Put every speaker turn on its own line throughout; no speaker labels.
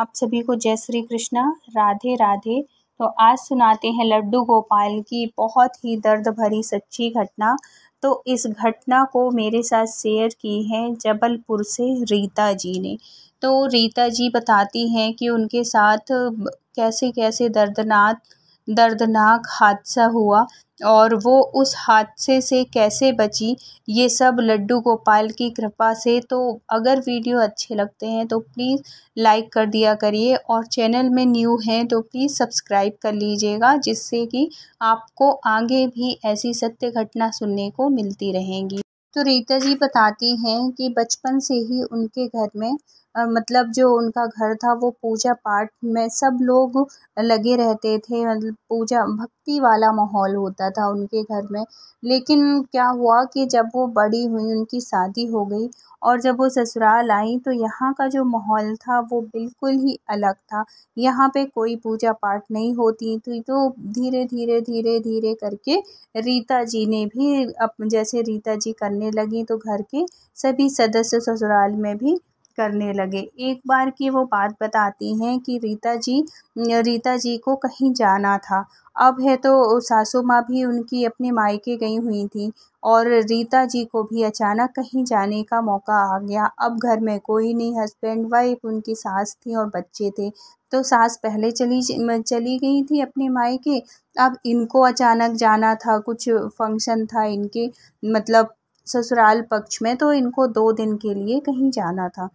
आप सभी को जय श्री कृष्णा राधे राधे तो आज सुनाते हैं लड्डू गोपाल की बहुत ही दर्द भरी सच्ची घटना तो इस घटना को मेरे साथ शेयर की है जबलपुर से रीता जी ने तो रीता जी बताती हैं कि उनके साथ कैसे कैसे दर्दनाक दर्दनाक हादसा हुआ और वो उस हादसे से कैसे बची ये सब लड्डू गोपाल की कृपा से तो अगर वीडियो अच्छे लगते हैं तो प्लीज़ लाइक कर दिया करिए और चैनल में न्यू हैं तो प्लीज़ सब्सक्राइब कर लीजिएगा जिससे कि आपको आगे भी ऐसी सत्य घटना सुनने को मिलती रहेंगी तो रीता जी बताती हैं कि बचपन से ही उनके घर में मतलब जो उनका घर था वो पूजा पाठ में सब लोग लगे रहते थे मतलब पूजा भक्ति वाला माहौल होता था उनके घर में लेकिन क्या हुआ कि जब वो बड़ी हुई उनकी शादी हो गई और जब वो ससुराल आई तो यहाँ का जो माहौल था वो बिल्कुल ही अलग था यहाँ पे कोई पूजा पाठ नहीं होती थी तो धीरे धीरे धीरे धीरे करके रीता जी ने भी अप जैसे रीता जी करने लगी तो घर के सभी सदस्य ससुराल में भी करने लगे एक बार की वो बात बताती हैं कि रीता जी रीता जी को कहीं जाना था अब है तो सासू माँ भी उनकी अपने मायके गई हुई थी और रीता जी को भी अचानक कहीं जाने का मौका आ गया अब घर में कोई नहीं हस्बैंड वाइफ उनकी सास थी और बच्चे थे तो सास पहले चली चली गई थी अपने मायके अब इनको अचानक जाना था कुछ फंक्शन था इनके मतलब ससुराल पक्ष में तो इनको दो दिन के लिए कहीं जाना था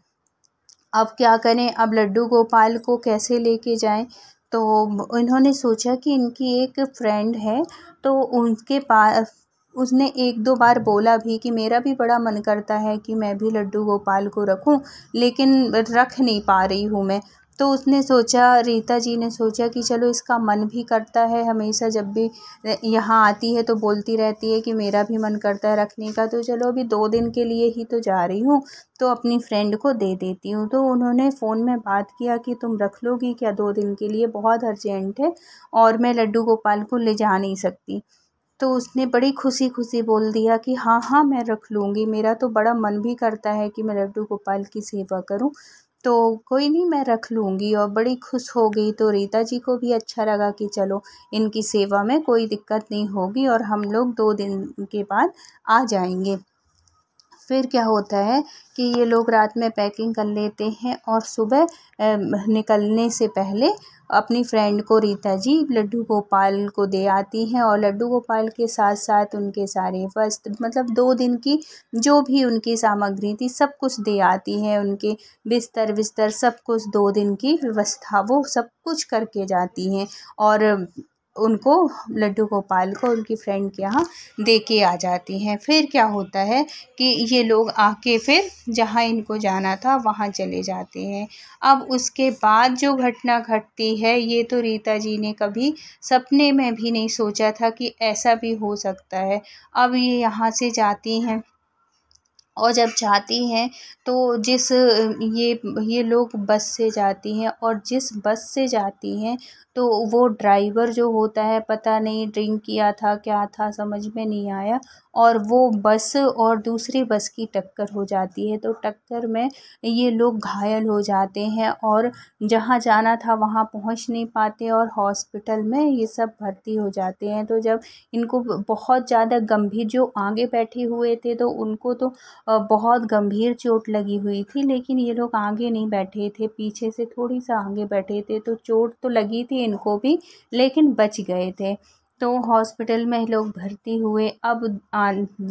अब क्या करें अब लड्डू गोपाल को कैसे लेके जाएं तो इन्होंने सोचा कि इनकी एक फ्रेंड है तो उनके पास उसने एक दो बार बोला भी कि मेरा भी बड़ा मन करता है कि मैं भी लड्डू गोपाल को रखूं लेकिन रख नहीं पा रही हूँ मैं तो उसने सोचा रीता जी ने सोचा कि चलो इसका मन भी करता है हमेशा जब भी यहाँ आती है तो बोलती रहती है कि मेरा भी मन करता है रखने का तो चलो अभी दो दिन के लिए ही तो जा रही हूँ तो अपनी फ्रेंड को दे देती हूँ तो उन्होंने फ़ोन में बात किया कि तुम रख लोगी क्या दो दिन के लिए बहुत अर्जेंट है और मैं लड्डू गोपाल को ले जा नहीं सकती तो उसने बड़ी खुशी खुशी बोल दिया कि हाँ हाँ मैं रख लूँगी मेरा तो बड़ा मन भी करता है कि मैं लड्डू गोपाल की सेवा करूँ तो कोई नहीं मैं रख लूँगी और बड़ी खुश हो गई तो रीता जी को भी अच्छा लगा कि चलो इनकी सेवा में कोई दिक्कत नहीं होगी और हम लोग दो दिन के बाद आ जाएंगे फिर क्या होता है कि ये लोग रात में पैकिंग कर लेते हैं और सुबह निकलने से पहले अपनी फ्रेंड को रीता जी लड्डू गोपाल को दे आती हैं और लड्डू गोपाल के साथ साथ उनके सारे वस्त्र मतलब दो दिन की जो भी उनकी सामग्री थी सब कुछ दे आती हैं उनके बिस्तर बिस्तर सब कुछ दो दिन की व्यवस्था वो सब कुछ करके जाती हैं और उनको लड्डू गोपाल को उनकी फ्रेंड के यहाँ दे के आ जाती हैं फिर क्या होता है कि ये लोग आके फिर जहाँ इनको जाना था वहाँ चले जाते हैं अब उसके बाद जो घटना घटती है ये तो रीता जी ने कभी सपने में भी नहीं सोचा था कि ऐसा भी हो सकता है अब ये यहाँ से जाती हैं और जब जाती हैं तो जिस ये ये लोग बस से जाती हैं और जिस बस से जाती हैं तो वो ड्राइवर जो होता है पता नहीं ड्रिंक किया था क्या था समझ में नहीं आया और वो बस और दूसरी बस की टक्कर हो जाती है तो टक्कर में ये लोग घायल हो जाते हैं और जहाँ जाना था वहाँ पहुँच नहीं पाते और हॉस्पिटल में ये सब भर्ती हो जाते हैं तो जब इनको बहुत ज़्यादा गंभीर जो आगे बैठे हुए थे तो उनको तो बहुत गंभीर चोट लगी हुई थी लेकिन ये लोग आगे नहीं बैठे थे पीछे से थोड़ी सा आगे बैठे थे तो चोट तो लगी थी इनको भी लेकिन बच गए थे तो हॉस्पिटल में लोग भर्ती हुए अब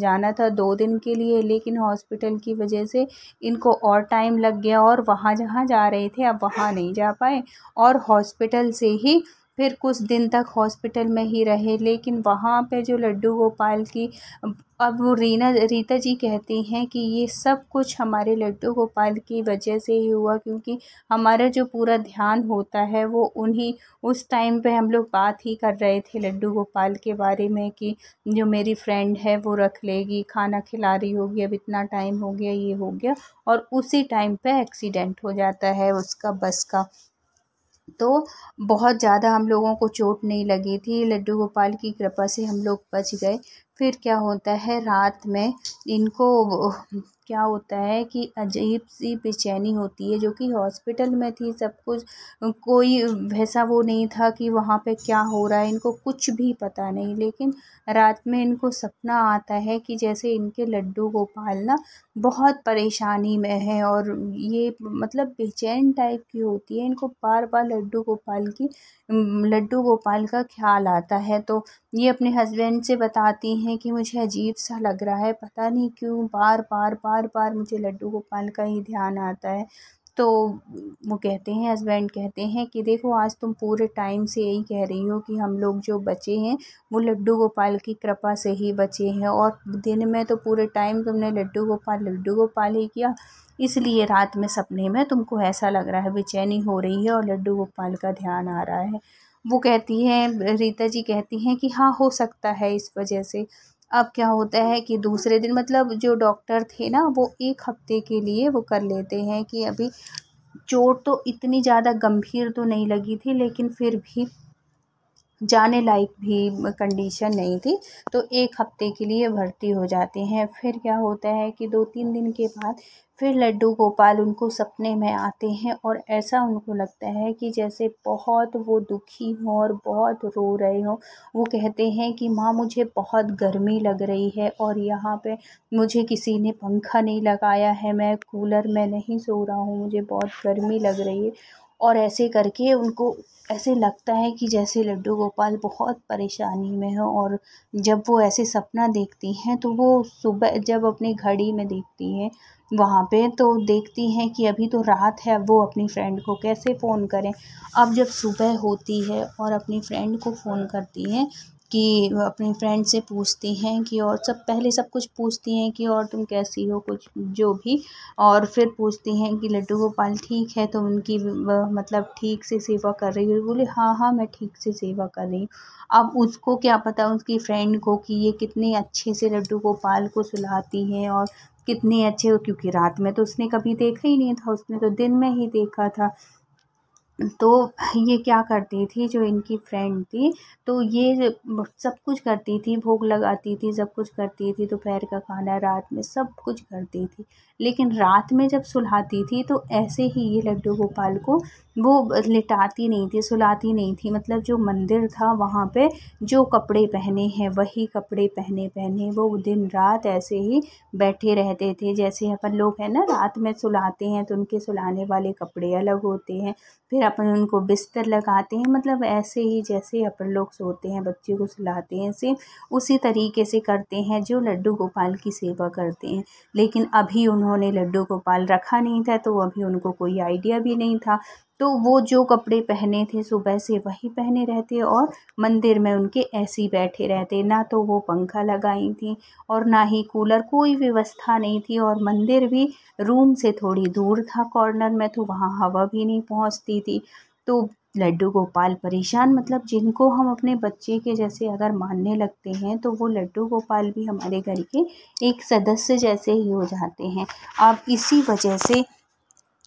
जाना था दो दिन के लिए लेकिन हॉस्पिटल की वजह से इनको और टाइम लग गया और वहाँ जहाँ जा रहे थे अब वहाँ नहीं जा पाए और हॉस्पिटल से ही फिर कुछ दिन तक हॉस्पिटल में ही रहे लेकिन वहाँ पे जो लड्डू गोपाल की अब वो रीना रीता जी कहती हैं कि ये सब कुछ हमारे लड्डू गोपाल की वजह से ही हुआ क्योंकि हमारा जो पूरा ध्यान होता है वो उन्हीं उस टाइम पे हम लोग बात ही कर रहे थे लड्डू गोपाल के बारे में कि जो मेरी फ्रेंड है वो रख लेगी खाना खिला रही होगी अब इतना टाइम हो गया ये हो गया और उसी टाइम पर एक्सीडेंट हो जाता है उसका बस का तो बहुत ज़्यादा हम लोगों को चोट नहीं लगी थी लड्डू गोपाल की कृपा से हम लोग बच गए फिर क्या होता है रात में इनको क्या होता है कि अजीब सी बेचैनी होती है जो कि हॉस्पिटल में थी सब कुछ कोई वैसा वो नहीं था कि वहाँ पे क्या हो रहा है इनको कुछ भी पता नहीं लेकिन रात में इनको सपना आता है कि जैसे इनके लड्डू गोपाल ना बहुत परेशानी में है और ये मतलब बेचैन टाइप की होती है इनको बार बार लड्डू गोपाल की लड्डू गोपाल का ख्याल आता है तो ये अपने हस्बैंड से बताती हैं कि मुझे अजीब सा लग रहा है पता नहीं क्यों बार बार बार बार बार मुझे लड्डू गोपाल का ही ध्यान आता है तो वो कहते हैं हस्बैंड कहते हैं कि देखो आज तुम पूरे टाइम से यही कह रही हो कि हम लोग जो बचे हैं वो लड्डू गोपाल की कृपा से ही बचे हैं और दिन में तो पूरे टाइम तुमने लड्डू गोपाल लड्डू गोपाल ही किया इसलिए रात में सपने में तुमको ऐसा लग रहा है बेचैनी हो रही है और लड्डू गोपाल का ध्यान आ रहा है वो कहती हैं रीता जी कहती हैं कि हाँ हो सकता है इस वजह से अब क्या होता है कि दूसरे दिन मतलब जो डॉक्टर थे ना वो एक हफ्ते के लिए वो कर लेते हैं कि अभी चोट तो इतनी ज़्यादा गंभीर तो नहीं लगी थी लेकिन फिर भी जाने लायक भी कंडीशन नहीं थी तो एक हफ्ते के लिए भर्ती हो जाते हैं फिर क्या होता है कि दो तीन दिन के बाद फिर लड्डू गोपाल उनको सपने में आते हैं और ऐसा उनको लगता है कि जैसे बहुत वो दुखी हों और बहुत रो रहे हों वो कहते हैं कि माँ मुझे बहुत गर्मी लग रही है और यहाँ पे मुझे किसी ने पंखा नहीं लगाया है मैं कूलर में नहीं सो रहा हूँ मुझे बहुत गर्मी लग रही है और ऐसे करके उनको ऐसे लगता है कि जैसे लड्डू गोपाल बहुत परेशानी में हो और जब वो ऐसे सपना देखती हैं तो वो सुबह जब अपनी घड़ी में देखती हैं वहाँ पे तो देखती हैं कि अभी तो रात है वो अपनी फ्रेंड को कैसे फ़ोन करें अब जब सुबह होती है और अपनी फ्रेंड को फ़ोन करती हैं कि अपनी फ्रेंड से पूछती हैं कि और सब पहले सब कुछ पूछती हैं कि और तुम कैसी हो कुछ जो भी और फिर पूछती हैं कि लड्डू गोपाल ठीक है तो उनकी मतलब ठीक से सेवा कर रही हो बोले हाँ हाँ मैं ठीक से सेवा कर रही हूँ अब उसको क्या पता उसकी फ्रेंड को कि ये कितने अच्छे से लड्डू गोपाल को सुलाती हैं और कितने अच्छे हो क्योंकि रात में तो उसने कभी देखा ही नहीं था उसने तो दिन में ही देखा था तो ये क्या करती थी जो इनकी फ्रेंड थी तो ये सब कुछ करती थी भोग लगाती थी सब कुछ करती थी दोपहर का खाना रात में सब कुछ करती थी लेकिन रात में जब सुलाती थी तो ऐसे ही ये लड्डू गोपाल को वो लिटाती नहीं थी सुलाती नहीं थी मतलब जो मंदिर था वहाँ पे जो कपड़े पहने हैं वही कपड़े पहने पहने वो दिन रात ऐसे ही बैठे रहते थे जैसे अपन लोग हैं ना रात में सुलाते हैं तो उनके सुलाने वाले कपड़े अलग होते हैं फिर अपन उनको बिस्तर लगाते हैं मतलब ऐसे ही जैसे अपन लोग सोते हैं बच्चे को सुलाते हैं सेम उसी तरीके से करते हैं जो लड्डू गोपाल की सेवा करते हैं लेकिन अभी उन उन्होंने लड्डू गोपाल रखा नहीं था तो अभी उनको कोई आइडिया भी नहीं था तो वो जो कपड़े पहने थे सुबह से वही पहने रहते और मंदिर में उनके ऐसे ही बैठे रहते ना तो वो पंखा लगाई थी और ना ही कूलर कोई व्यवस्था नहीं थी और मंदिर भी रूम से थोड़ी दूर था कॉर्नर में तो वहाँ हवा भी नहीं पहुँचती थी तो लड्डू गोपाल परेशान मतलब जिनको हम अपने बच्चे के जैसे अगर मानने लगते हैं तो वो लड्डू गोपाल भी हमारे घर के एक सदस्य जैसे ही हो जाते हैं अब इसी वजह से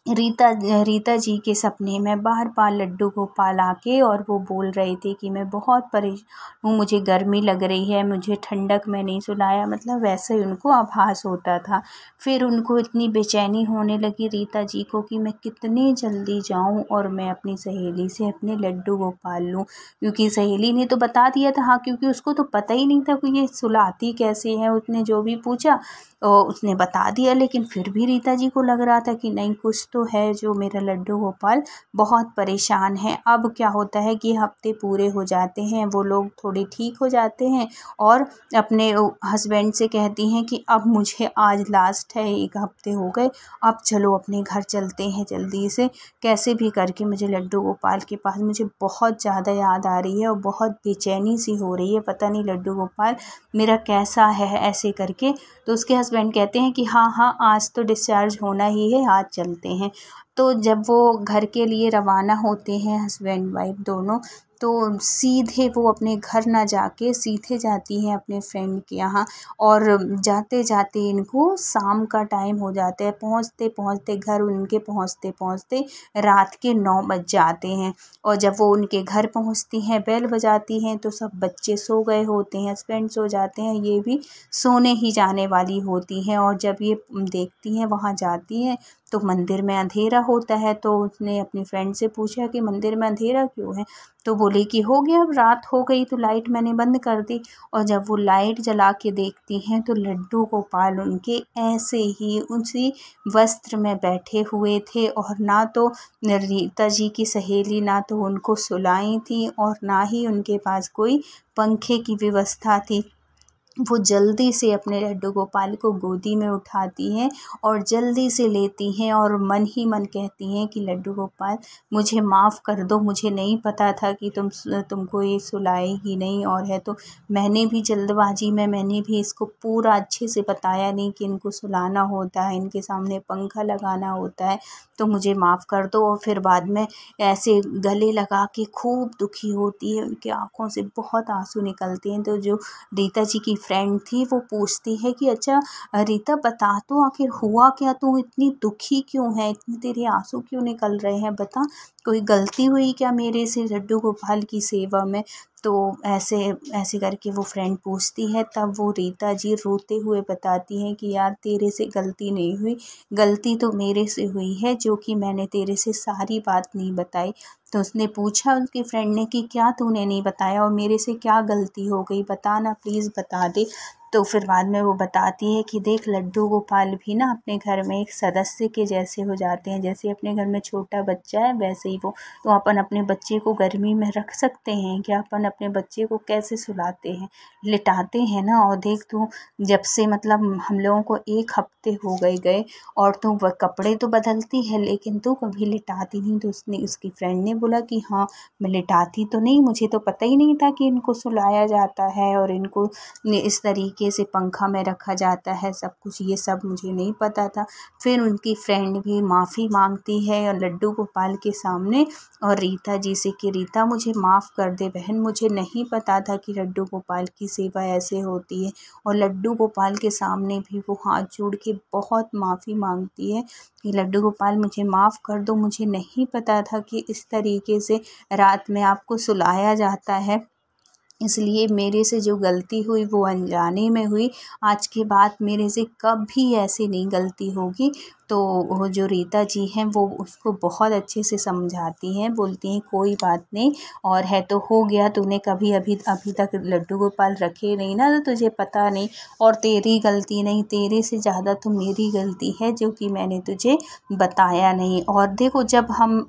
रीता रीता जी के सपने में बार बार लड्डू को पाला के और वो बोल रहे थे कि मैं बहुत परेश हूँ मुझे गर्मी लग रही है मुझे ठंडक में नहीं सुलाया मतलब वैसे ही उनको आभास होता था फिर उनको इतनी बेचैनी होने लगी रीता जी को कि मैं कितनी जल्दी जाऊँ और मैं अपनी सहेली से अपने लड्डू को पाल लूँ क्योंकि सहेली ने तो बता दिया था हाँ क्योंकि उसको तो पता ही नहीं था कि ये सुलाती कैसे है उसने जो भी पूछा उसने बता दिया लेकिन फिर भी रीता जी को लग रहा था कि नहीं कुछ तो है जो मेरा लड्डू गोपाल बहुत परेशान है अब क्या होता है कि हफ्ते पूरे हो जाते हैं वो लोग थोड़े ठीक हो जाते हैं और अपने हस्बैंड से कहती हैं कि अब मुझे आज लास्ट है एक हफ्ते हो गए अब चलो अपने घर चलते हैं जल्दी से कैसे भी करके मुझे लड्डू गोपाल के पास मुझे बहुत ज़्यादा याद आ रही है और बहुत बेचैनी सी हो रही है पता नहीं लड्डू गोपाल मेरा कैसा है ऐसे करके तो उसके हस्बैंड कहते हैं कि हाँ हाँ आज तो डिस्चार्ज होना ही है आज चलते हैं हैं तो जब वो घर के लिए रवाना होते हैं हस्बैंड वाइफ दोनों तो सीधे वो अपने घर ना जाके सीधे जाती हैं अपने फ्रेंड के यहाँ और जाते जाते इनको शाम का टाइम हो जाता है पहुँचते पहुँचते घर उनके पहुँचते पहुँचते रात के नौ बज जाते हैं और जब वो उनके घर पहुँचती हैं बैल बजाती हैं तो सब बच्चे सो गए होते हैं हस्बैंड सो जाते हैं ये भी सोने ही जाने वाली होती हैं और जब ये देखती हैं वहाँ जाती हैं तो मंदिर में अंधेरा होता है तो उसने अपनी फ्रेंड से पूछा कि मंदिर में अंधेरा क्यों है तो बोली कि हो गया अब रात हो गई तो लाइट मैंने बंद कर दी और जब वो लाइट जला के देखती हैं तो लड्डू गोपाल उनके ऐसे ही उसी वस्त्र में बैठे हुए थे और ना तो रीता जी की सहेली ना तो उनको सुलाई थी और ना ही उनके पास कोई पंखे की व्यवस्था थी वो जल्दी से अपने लड्डू गोपाल को गोदी में उठाती हैं और जल्दी से लेती हैं और मन ही मन कहती हैं कि लड्डू गोपाल मुझे माफ़ कर दो मुझे नहीं पता था कि तुम तुमको ये सुलाएगी नहीं और है तो मैंने भी जल्दबाजी में मैंने भी इसको पूरा अच्छे से बताया नहीं कि इनको सुलाना होता है इनके सामने पंखा लगाना होता है तो मुझे माफ़ कर दो और फिर बाद में ऐसे गले लगा के खूब दुखी होती है उनकी आँखों से बहुत आंसू निकलते हैं तो जो रीता जी की फ्रेंड थी वो पूछती है कि अच्छा रीता बता तो आखिर हुआ क्या तू इतनी दुखी क्यों है इतने तेरे आंसू क्यों निकल रहे हैं बता कोई गलती हुई क्या मेरे से लड्डू गोपाल की सेवा में तो ऐसे ऐसे करके वो फ्रेंड पूछती है तब वो रीता जी रोते हुए बताती हैं कि यार तेरे से गलती नहीं हुई गलती तो मेरे से हुई है जो कि मैंने तेरे से सारी बात नहीं बताई तो उसने पूछा उसके फ्रेंड ने कि क्या तूने नहीं बताया और मेरे से क्या गलती हो गई बताना प्लीज़ बता दे तो फिर बाद में वो बताती है कि देख लड्डू गोपाल भी ना अपने घर में एक सदस्य के जैसे हो जाते हैं जैसे अपने घर में छोटा बच्चा है वैसे ही वो तो अपन अपने बच्चे को गर्मी में रख सकते हैं कि अपन अपने बच्चे को कैसे सुलाते हैं लिटाते हैं ना और देख तू जब से मतलब हम लोगों को एक हफ्ते हो गए गए और तू तो कपड़े तो बदलती है लेकिन तू कभी लिटाती नहीं तो उसने उसकी फ्रेंड ने बोला कि हाँ मैं लिटाती तो नहीं मुझे तो पता ही नहीं था कि इनको सुलाया जाता है और इनको इस तरीके तरीके से पंखा में रखा जाता है सब कुछ ये सब मुझे नहीं पता था फिर उनकी फ्रेंड भी माफ़ी मांगती है और लड्डू गोपाल के सामने और रीता जी से कि रीता मुझे माफ़ कर दे बहन मुझे नहीं पता था कि लड्डू गोपाल की सेवा ऐसे होती है और लड्डू गोपाल के सामने भी वो हाथ जोड़ के बहुत माफ़ी मांगती है कि लड्डू गोपाल मुझे माफ़ कर दो मुझे नहीं पता था कि इस तरीके से रात में आपको सुलाया जाता है इसलिए मेरे से जो गलती हुई वो अनजाने में हुई आज के बाद मेरे से कभी ऐसी नहीं गलती होगी तो वो जो रीता जी हैं वो उसको बहुत अच्छे से समझाती हैं बोलती हैं कोई बात नहीं और है तो हो गया तूने कभी अभी अभी तक लड्डू गोपाल रखे नहीं ना तो तुझे पता नहीं और तेरी गलती नहीं तेरे से ज़्यादा तो मेरी गलती है जो कि मैंने तुझे बताया नहीं और देखो जब हम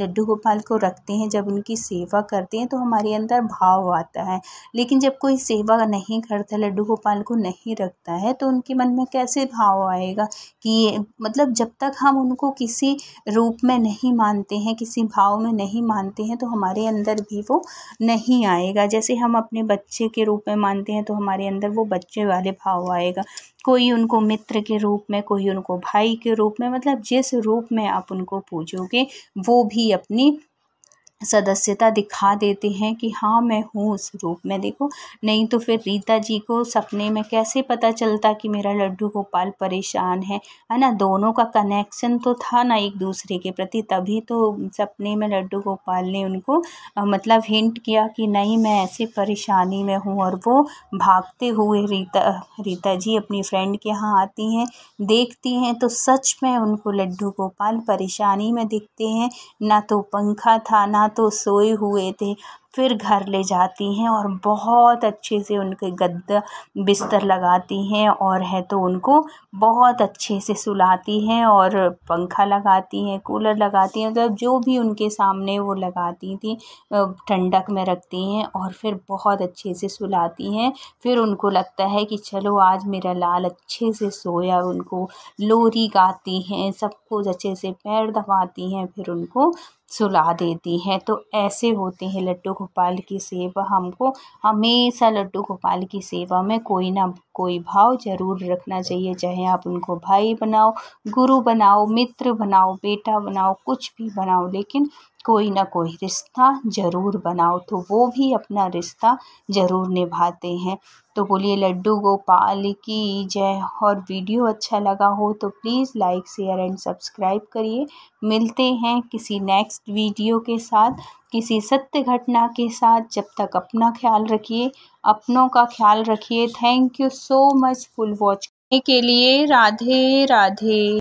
लड्डू गोपाल को रखते हैं जब उनकी सेवा करते हैं तो हमारे अंदर भाव आता है लेकिन जब कोई सेवा नहीं करता लड्डू गोपाल को नहीं रखता है तो उनके मन में कैसे भाव आएगा कि मतलब जब तक हम उनको किसी रूप में नहीं मानते हैं किसी भाव में नहीं मानते हैं तो हमारे अंदर भी वो नहीं आएगा जैसे हम अपने बच्चे के रूप में मानते हैं तो हमारे अंदर वो बच्चे वाले भाव आएगा कोई उनको मित्र के रूप में कोई उनको भाई के रूप में मतलब जिस रूप में आप उनको पूजोगे वो भी अपनी सदस्यता दिखा देते हैं कि हाँ मैं हूँ उस रूप में देखो नहीं तो फिर रीता जी को सपने में कैसे पता चलता कि मेरा लड्डू गोपाल परेशान है है ना दोनों का कनेक्शन तो था ना एक दूसरे के प्रति तभी तो सपने में लड्डू गोपाल ने उनको मतलब हिंट किया कि नहीं मैं ऐसे परेशानी में हूँ और वो भागते हुए रीता रीता जी अपनी फ्रेंड के यहाँ आती हैं देखती हैं तो सच में उनको लड्डू गोपाल परेशानी में दिखते हैं ना तो पंखा था ना तो सोए हुए थे फिर घर ले जाती हैं और बहुत अच्छे से उनके गद्दा बिस्तर लगाती हैं और है तो उनको बहुत अच्छे से सुलाती हैं और पंखा लगाती हैं कूलर लगाती हैं मतलब जो भी उनके सामने वो लगाती थी ठंडक में रखती हैं और फिर बहुत अच्छे से सुलाती हैं फिर उनको लगता है कि चलो आज मेरा लाल अच्छे से सोया उनको लोरी गाती हैं सब कुछ अच्छे से पैर दबाती हैं फिर उनको सुला देती हैं तो ऐसे होते हैं लड्डू गोपाल की सेवा हमको हमेशा लड्डू गोपाल की सेवा में कोई ना कोई भाव जरूर रखना चाहिए चाहे आप उनको भाई बनाओ गुरु बनाओ मित्र बनाओ बेटा बनाओ कुछ भी बनाओ लेकिन कोई ना कोई रिश्ता ज़रूर बनाओ तो वो भी अपना रिश्ता ज़रूर निभाते हैं तो बोलिए लड्डू गोपाल की जय और वीडियो अच्छा लगा हो तो please like share and subscribe करिए मिलते हैं किसी नेक्स्ट वीडियो के साथ किसी सत्य घटना के साथ जब तक अपना ख्याल रखिए अपनों का ख्याल रखिए thank you so much full watch के लिए राधे राधे